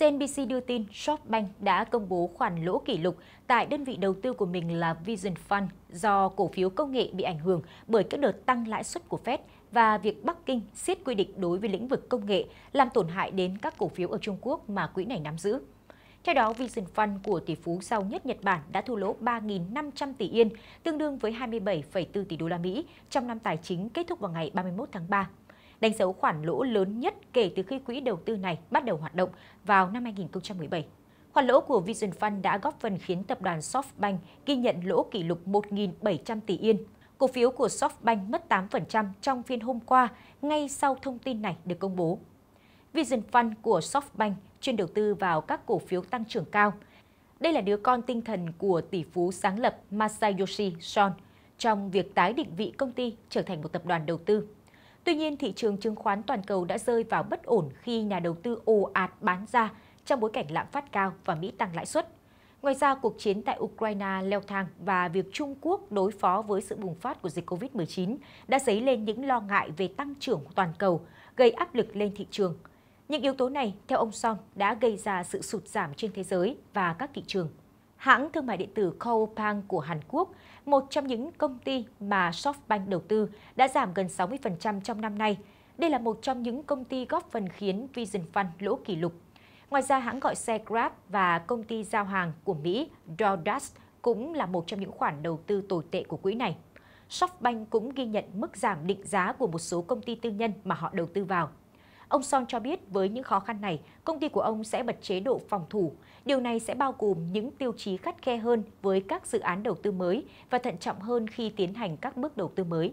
CNBC đưa tin SoftBank đã công bố khoản lỗ kỷ lục tại đơn vị đầu tư của mình là Vision Fund do cổ phiếu công nghệ bị ảnh hưởng bởi các đợt tăng lãi suất của Fed và việc Bắc Kinh siết quy định đối với lĩnh vực công nghệ làm tổn hại đến các cổ phiếu ở Trung Quốc mà quỹ này nắm giữ. Theo đó, Vision Fund của tỷ phú giàu nhất Nhật Bản đã thua lỗ 3.500 tỷ yên, tương đương với 27,4 tỷ đô la Mỹ trong năm tài chính kết thúc vào ngày 31 tháng 3 đánh dấu khoản lỗ lớn nhất kể từ khi quỹ đầu tư này bắt đầu hoạt động vào năm 2017. Khoản lỗ của Vision Fund đã góp phần khiến tập đoàn SoftBank ghi nhận lỗ kỷ lục 1.700 tỷ yên. Cổ phiếu của SoftBank mất 8% trong phiên hôm qua, ngay sau thông tin này được công bố. Vision Fund của SoftBank chuyên đầu tư vào các cổ phiếu tăng trưởng cao. Đây là đứa con tinh thần của tỷ phú sáng lập Masayoshi Son trong việc tái định vị công ty trở thành một tập đoàn đầu tư. Tuy nhiên, thị trường chứng khoán toàn cầu đã rơi vào bất ổn khi nhà đầu tư ồ ạt bán ra trong bối cảnh lạm phát cao và Mỹ tăng lãi suất. Ngoài ra, cuộc chiến tại Ukraine leo thang và việc Trung Quốc đối phó với sự bùng phát của dịch COVID-19 đã dấy lên những lo ngại về tăng trưởng toàn cầu, gây áp lực lên thị trường. Những yếu tố này, theo ông Song, đã gây ra sự sụt giảm trên thế giới và các thị trường hãng thương mại điện tử Coupang của Hàn Quốc, một trong những công ty mà SoftBank đầu tư, đã giảm gần 60% trong năm nay. Đây là một trong những công ty góp phần khiến Vision Fund lỗ kỷ lục. Ngoài ra, hãng gọi xe Grab và công ty giao hàng của Mỹ DoorDash cũng là một trong những khoản đầu tư tồi tệ của quỹ này. SoftBank cũng ghi nhận mức giảm định giá của một số công ty tư nhân mà họ đầu tư vào. Ông Son cho biết với những khó khăn này, công ty của ông sẽ bật chế độ phòng thủ. Điều này sẽ bao gồm những tiêu chí khắt khe hơn với các dự án đầu tư mới và thận trọng hơn khi tiến hành các bước đầu tư mới.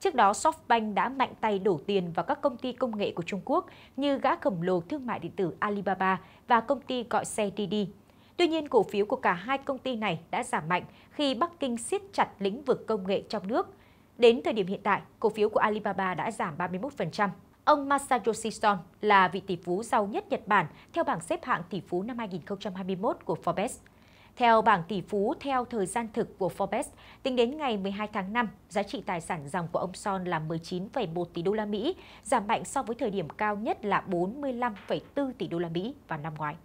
Trước đó, SoftBank đã mạnh tay đổ tiền vào các công ty công nghệ của Trung Quốc như gã khổng lồ thương mại điện tử Alibaba và công ty gọi xe Didi. Tuy nhiên, cổ phiếu của cả hai công ty này đã giảm mạnh khi Bắc Kinh siết chặt lĩnh vực công nghệ trong nước. Đến thời điểm hiện tại, cổ phiếu của Alibaba đã giảm 31%, Ông Masayoshi Son là vị tỷ phú giàu nhất Nhật Bản theo bảng xếp hạng tỷ phú năm 2021 của Forbes. Theo bảng tỷ phú theo thời gian thực của Forbes, tính đến ngày 12 tháng 5, giá trị tài sản dòng của ông Son là 19,1 tỷ đô la Mỹ, giảm mạnh so với thời điểm cao nhất là 45,4 tỷ đô la Mỹ vào năm ngoái.